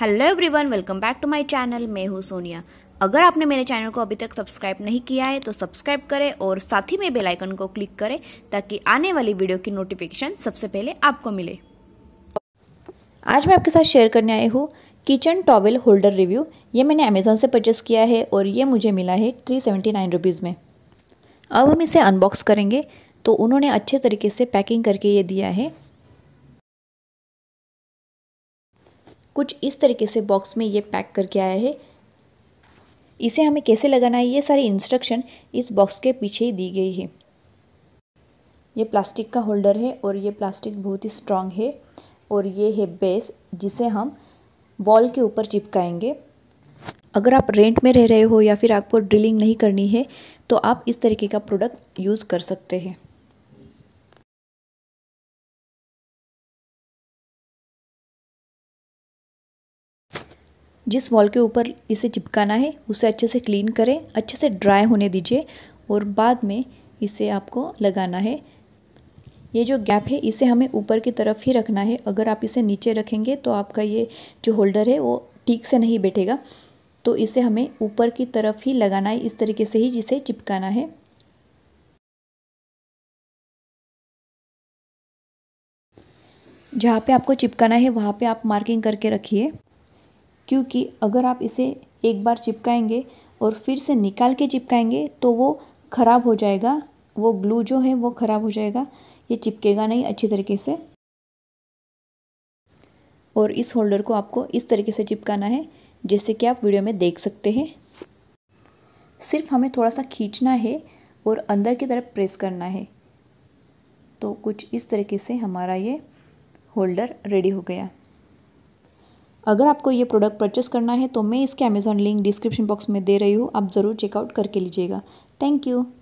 hello everyone welcome back to my channel मैं हूँ सोनिया अगर आपने मेरे चैनल को अभी तक सब्सक्राइब नहीं किया है तो सब्सक्राइब करें और साथ ही में बेल आइकन को क्लिक करें ताकि आने वाली वीडियो की नोटिफिकेशन सबसे पहले आपको मिले आज मैं आपके साथ शेयर करने आई हूँ किचन टॉवेल होल्डर रिव्यू ये मैंने अमेज़ोन से परचेस किया है और ये मुझे मिला है थ्री सेवेंटी नाइन रुपीज़ में अब हम इसे अनबॉक्स करेंगे तो उन्होंने अच्छे तरीके से पैकिंग करके ये दिया है कुछ इस तरीके से बॉक्स में ये पैक करके आया है इसे हमें कैसे लगाना है ये सारी इंस्ट्रक्शन इस बॉक्स के पीछे ही दी गई है ये प्लास्टिक का होल्डर है और ये प्लास्टिक बहुत ही स्ट्रांग है और ये है बेस जिसे हम वॉल के ऊपर चिपकाएंगे अगर आप रेंट में रह रहे हो या फिर आपको ड्रिलिंग नहीं करनी है तो आप इस तरीके का प्रोडक्ट यूज़ कर सकते हैं जिस वॉल के ऊपर इसे चिपकाना है उसे अच्छे से क्लीन करें अच्छे से ड्राई होने दीजिए और बाद में इसे आपको लगाना है ये जो गैप है इसे हमें ऊपर की तरफ ही रखना है अगर आप इसे नीचे रखेंगे तो आपका ये जो होल्डर है वो ठीक से नहीं बैठेगा तो इसे हमें ऊपर की तरफ ही लगाना है इस तरीके से ही जिसे चिपकाना है जहाँ पे आपको चिपकाना है वहाँ पे आप मार्किंग करके रखिए क्योंकि अगर आप इसे एक बार चिपकाएंगे और फिर से निकाल के चिपकाएंगे तो वो ख़राब हो जाएगा वो ग्लू जो है वो ख़राब हो जाएगा ये चिपकेगा नहीं अच्छी तरीके से और इस होल्डर को आपको इस तरीके से चिपकाना है जैसे कि आप वीडियो में देख सकते हैं सिर्फ हमें थोड़ा सा खींचना है और अंदर की तरफ प्रेस करना है तो कुछ इस तरीके से हमारा ये होल्डर रेडी हो गया अगर आपको ये प्रोडक्ट परचेस करना है तो मैं इसके अमेज़ॉन लिंक डिस्क्रिप्शन बॉक्स में दे रही हूँ आप ज़रूर चेकआउट करके लीजिएगा थैंक यू